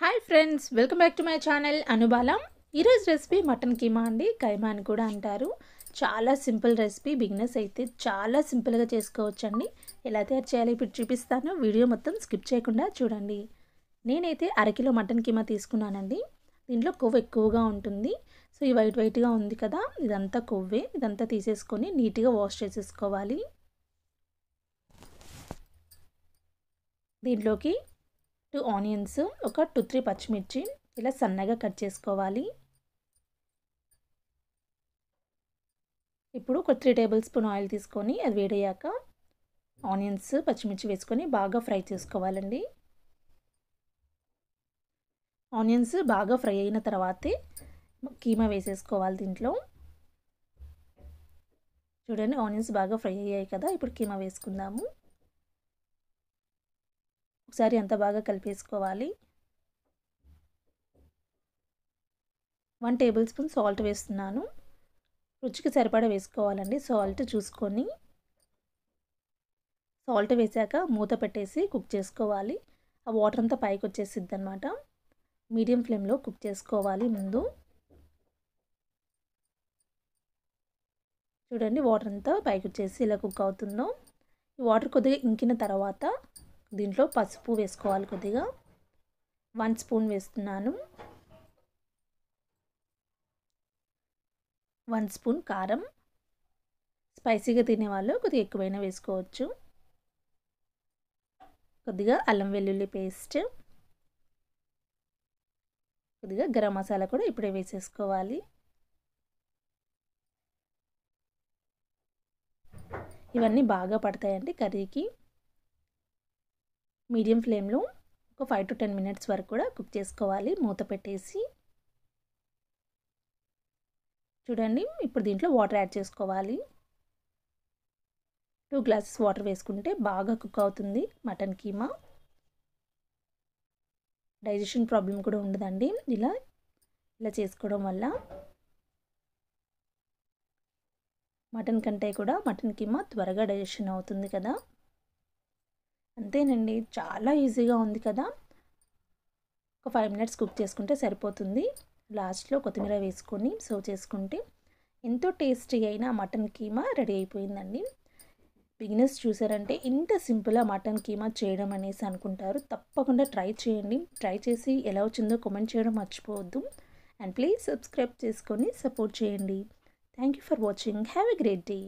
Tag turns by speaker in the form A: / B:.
A: hi friends welcome back to my channel Anubalam ఈరోజు recipe mutton keema అండి కైమా అని కూడా అంటారు చాలా సింపుల్ రెసిపీ బిగ్నెస్ అయితే చాలా సింపుల్గా చేసుకోవచ్చండి ఎలా తయారు చేయాలి ఇప్పుడు చూపిస్తాను వీడియో మొత్తం స్కిప్ చేయకుండా చూడండి నేనైతే అరకిలో మటన్ కీమా తీసుకున్నానండి దీంట్లో కొవ్వు ఎక్కువగా ఉంటుంది సో ఈ వైట్ వైట్గా ఉంది కదా ఇదంతా కొవ్వే ఇదంతా తీసేసుకొని నీట్గా వాష్ చేసేసుకోవాలి దీంట్లోకి టూ ఆనియన్స్ ఒక టూ త్రీ పచ్చిమిర్చి ఇలా సన్నగా కట్ చేసుకోవాలి ఇప్పుడు ఒక త్రీ టేబుల్ స్పూన్ ఆయిల్ తీసుకొని అది వేడయ్యాక ఆనియన్స్ పచ్చిమిర్చి వేసుకొని బాగా ఫ్రై చేసుకోవాలండి ఆనియన్స్ బాగా ఫ్రై అయిన తర్వాతే కీమా వేసేసుకోవాలి దీంట్లో చూడండి ఆనియన్స్ బాగా ఫ్రై అయ్యాయి కదా ఇప్పుడు కీమా వేసుకుందాము ఒకసారి అంత బాగా కలిపేసుకోవాలి వన్ టేబుల్ స్పూన్ సాల్ట్ వేస్తున్నాను రుచికి సరిపడా వేసుకోవాలండి సాల్ట్ చూసుకొని సాల్ట్ వేసాక మూత పెట్టేసి కుక్ చేసుకోవాలి ఆ వాటర్ అంతా పైకి వచ్చేసిద్ది అనమాట మీడియం ఫ్లేమ్లో కుక్ చేసుకోవాలి ముందు చూడండి వాటర్ అంతా పైకి వచ్చేసి ఇలా కుక్ అవుతుందో ఈ వాటర్ కొద్దిగా ఇంకిన తర్వాత దీంట్లో పసుపు వేసుకోవాలి కొద్దిగా వన్ స్పూన్ వేస్తున్నాను వన్ స్పూన్ కారం స్పైసీగా తినేవాళ్ళు కొద్దిగా ఎక్కువైనా వేసుకోవచ్చు కొద్దిగా అల్లం వెల్లుల్లి పేస్ట్ కొద్దిగా గరం మసాలా కూడా ఇప్పుడే వేసేసుకోవాలి ఇవన్నీ బాగా పడతాయండి కర్రీకి మీడియం ఫ్లేమ్లో ఒక ఫైవ్ టు టెన్ మినిట్స్ వరకు కూడా కుక్ చేసుకోవాలి మూత పెట్టేసి చూడండి ఇప్పుడు దీంట్లో వాటర్ యాడ్ చేసుకోవాలి టూ గ్లాసెస్ వాటర్ వేసుకుంటే బాగా కుక్ అవుతుంది మటన్ కీమా డైజెషన్ ప్రాబ్లం కూడా ఉండదండి ఇలా ఇలా చేసుకోవడం వల్ల మటన్ కంటే కూడా మటన్ కీమా త్వరగా డైజెషన్ అవుతుంది కదా అంతేనండి చాలా ఈజీగా ఉంది కదా ఒక ఫైవ్ మినిట్స్ కుక్ చేసుకుంటే సరిపోతుంది లాస్ట్లో కొత్తిమీర వేసుకొని సర్వ్ చేసుకుంటే ఎంతో టేస్టీ అయిన మటన్ కీమా రెడీ అయిపోయిందండి బిగినర్స్ చూసారంటే ఇంత సింపుల్గా మటన్ కీమా చేయడం అనేసి అనుకుంటారు తప్పకుండా ట్రై చేయండి ట్రై చేసి ఎలా వచ్చిందో కామెంట్ చేయడం మర్చిపోవద్దు అండ్ ప్లీజ్ సబ్స్క్రైబ్ చేసుకొని సపోర్ట్ చేయండి thank you for watching have a great day